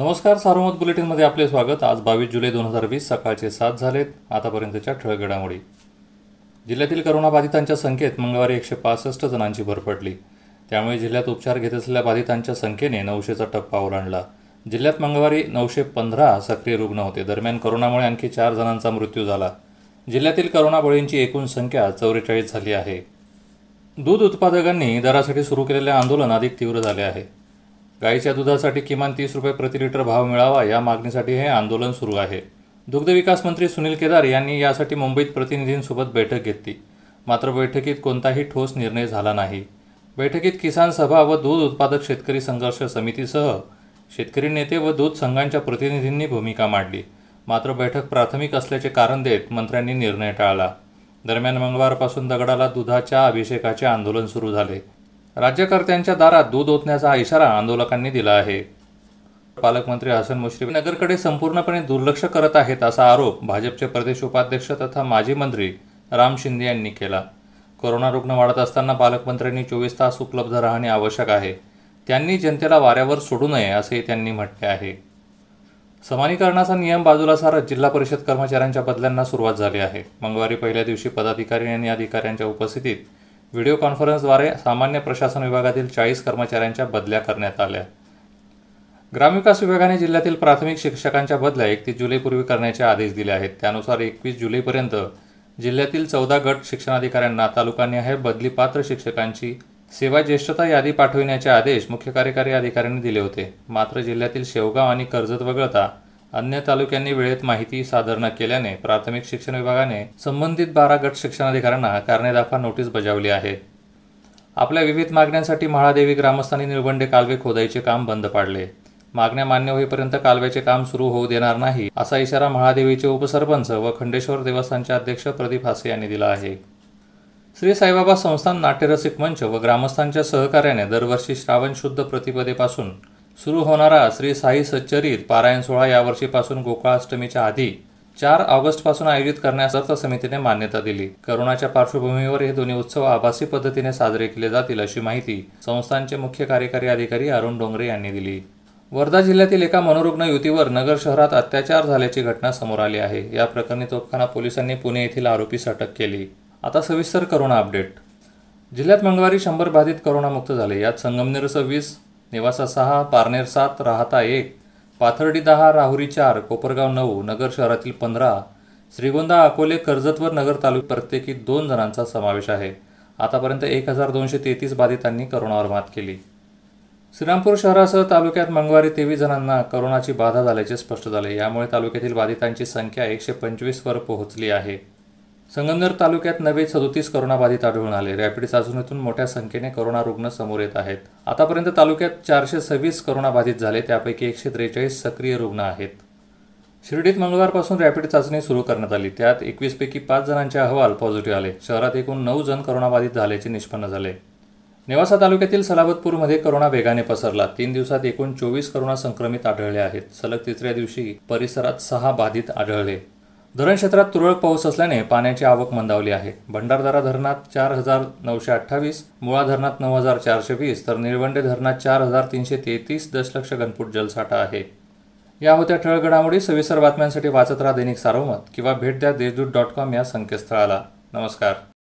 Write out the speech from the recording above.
नमस्कार सार्वमत बुलेटिनमध्ये आपले स्वागत आज बावीस जुलै दोन हजार वीस सकाळचे सात झालेत आतापर्यंतच्या ठळक घडामोडी जिल्ह्यातील करोनाबाधितांच्या संख्येत मंगळवारी एकशे पासष्ट जणांची भर पडली त्यामुळे जिल्ह्यात उपचार घेत असलेल्या बाधितांच्या संख्येने नऊशेचा टप्पा ओलांडला जिल्ह्यात मंगळवारी नऊशे पंधरा सक्रिय रुग्ण होते दरम्यान करोनामुळे आणखी चार जणांचा मृत्यू झाला जिल्ह्यातील करोना बळींची एकूण संख्या चौवेचाळीस झाली आहे दूध उत्पादकांनी दरासाठी सुरू केलेले आंदोलन अधिक तीव्र झाले आहे गाईच्या दुधासाठी किमान तीस रुपये प्रति लिटर भाव मिळावा या मागणीसाठी हे आंदोलन सुरू आहे दुग्धविकास मंत्री सुनील केदार यांनी यासाठी मुंबईत प्रतिनिधींसोबत बैठक घेतली मात्र बैठकीत कोणताही ठोस निर्णय झाला नाही बैठकीत किसान सभा व दूध उत्पादक शेतकरी संघर्ष समितीसह शेतकरी नेते व दूध संघांच्या प्रतिनिधींनी भूमिका मांडली मात्र बैठक प्राथमिक असल्याचे कारण देत मंत्र्यांनी निर्णय टाळला दरम्यान मंगळवारपासून दगडाला दुधाच्या अभिषेकाचे आंदोलन सुरू झाले राज्यकर्त्यांच्या दारात दूध ओतण्याचा इशारा आंदोलकांनी दिला आहे पालकमंत्री हसन मुश्रीफ नगरकडे संपूर्णपणे दुर्लक्ष करत आहेत असा आरोप भाजपचे प्रदेश उपाध्यक्ष तथा माजी मंत्री राम शिंदे यांनी केला कोरोना रुग्ण वाढत असताना पालकमंत्र्यांनी चोवीस तास उपलब्ध राहणे आवश्यक आहे त्यांनी जनतेला वाऱ्यावर सोडू नये असेही त्यांनी म्हटले आहे समानीकरणाचा नियम बाजूला सारत जिल्हा परिषद कर्मचाऱ्यांच्या बदल्यांना सुरुवात झाली आहे मंगळवारी पहिल्या दिवशी पदाधिकारी आणि अधिकाऱ्यांच्या उपस्थितीत व्हिडिओ कॉन्फरन्सद्वारे सामान्य प्रशासन विभागातील चाळीस कर्मचाऱ्यांच्या बदल्या करण्यात आल्या ग्रामविकास विभागाने जिल्ह्यातील प्राथमिक शिक्षकांच्या बदल्या एकतीस जुलैपूर्वी करण्याचे आदेश दिले आहेत त्यानुसार एकवीस जुलैपर्यंत जिल्ह्यातील चौदा गट शिक्षणाधिकाऱ्यांना बदली बदलीपात्र शिक्षकांची सेवा ज्येष्ठता यादी पाठविण्याचे आदेश मुख्य कार्यकारी अधिकाऱ्यांनी दिले होते मात्र जिल्ह्यातील शेवगाव आणि कर्जत वगळता अन्य तालुक्यांनी वेळेत माहिती सादर न केल्याने प्राथमिक शिक्षण विभागाने संबंधित बारा गट शिक्षणाधिकाऱ्यांना दाखवा नोटीस बजावली आहे आपल्या विविध मागण्यांसाठी महादेवी ग्रामस्थांनी निळवंडे कालवे खोदाईचे काम बंद पाडले मागण्या मान्य होईपर्यंत कालव्याचे काम सुरू होऊ देणार नाही असा इशारा महादेवीचे उपसरपंच व खंडेश्वर देवस्थानचे अध्यक्ष प्रदीप हासे यांनी दिला आहे श्री साईबाबा संस्थान नाट्यरसिक मंच व ग्रामस्थांच्या सहकार्याने दरवर्षी श्रावण शुद्ध प्रतिपदेपासून सुरू होणारा श्री साई सच्चरित पारायण सोहळा यावर्षीपासून गोकुळाष्टमीच्या आधी चार ऑगस्टपासून आयोजित करण्यास समितीने मान्यता दिली करोनाच्या पार्श्वभूमीवर हे दोन्ही उत्सव आभासी पद्धतीने साजरे केले जातील अशी माहिती संस्थानचे मुख्य कार्यकारी अधिकारी अरुण डोंगरे यांनी दिली वर्धा जिल्ह्यातील एका मनोरुग्ण युतीवर नगर शहरात अत्याचार झाल्याची घटना समोर आली आहे या प्रकरणी तोफखाना पोलिसांनी पुणे येथील आरोपीस अटक केली आता सविस्तर करोना अपडेट जिल्ह्यात मंगळवारी शंभर बाधित करोनामुक्त झाले यात संगमनेर सव्वीस नेवासा सहा पारनेर सात राहता एक पाथर्डी दहा राहुरी चार कोपरगाव नऊ नगर शहरातील पंधरा श्रीगोंदा अकोले कर्जतवर नगर तालुक प्रत्येकी दोन जणांचा समावेश आहे आतापर्यंत एक हजार दोनशे तेहतीस बाधितांनी करोनावर मात केली श्रीरामपूर शहरासह तालुक्यात मंगळवारी तेवीस जणांना करोनाची बाधा झाल्याचे स्पष्ट झाले यामुळे तालुक्यातील बाधितांची संख्या एकशे पंचवीसवर पोहोचली आहे संगमनेर तालुक्यात नवे सदोतीस कोरोनाबाधित आढळून आले रॅपिड चाचणीतून मोठ्या संख्येने कोरोना रुग्ण समोर येत आहेत आतापर्यंत तालुक्यात चारशे सव्वीस करोनाबाधित झाले त्यापैकी एकशे त्रेचाळीस सक्रिय रुग्ण आहेत शिर्डीत मंगळवारपासून रॅपिड चाचणी सुरू करण्यात आली त्यात एकवीसपैकी पाच जणांचे अहवाल पॉझिटिव्ह आले शहरात एकूण नऊ जण कोरोनाबाधित झाल्याचे निष्पन्न झाले नेवासा तालुक्यातील सलाबतपूरमध्ये कोरोना वेगाने पसरला तीन दिवसात एकूण चोवीस करोना संक्रमित आढळले आहेत सलग तिसऱ्या दिवशी परिसरात सहा बाधित आढळले धरण क्षेत्रात तुरळक पाऊस असल्याने पाण्याची आवक मंदावली आहे भंडारदरा धरणात चार हजार नऊशे अठ्ठावीस मुळा धरणात नऊ हजार चारशे वीस तर निळवंडे धरणात चार हजार तीनशे तेहतीस दशलक्ष घनफूट जलसाठा आहे या होत्या ठळगडामोडी सविस्तर बातम्यांसाठी वाचत राहा दैनिक सारोमत किंवा भेट द्या देशदूत डॉट कॉम या संकेतस्थळाला नमस्कार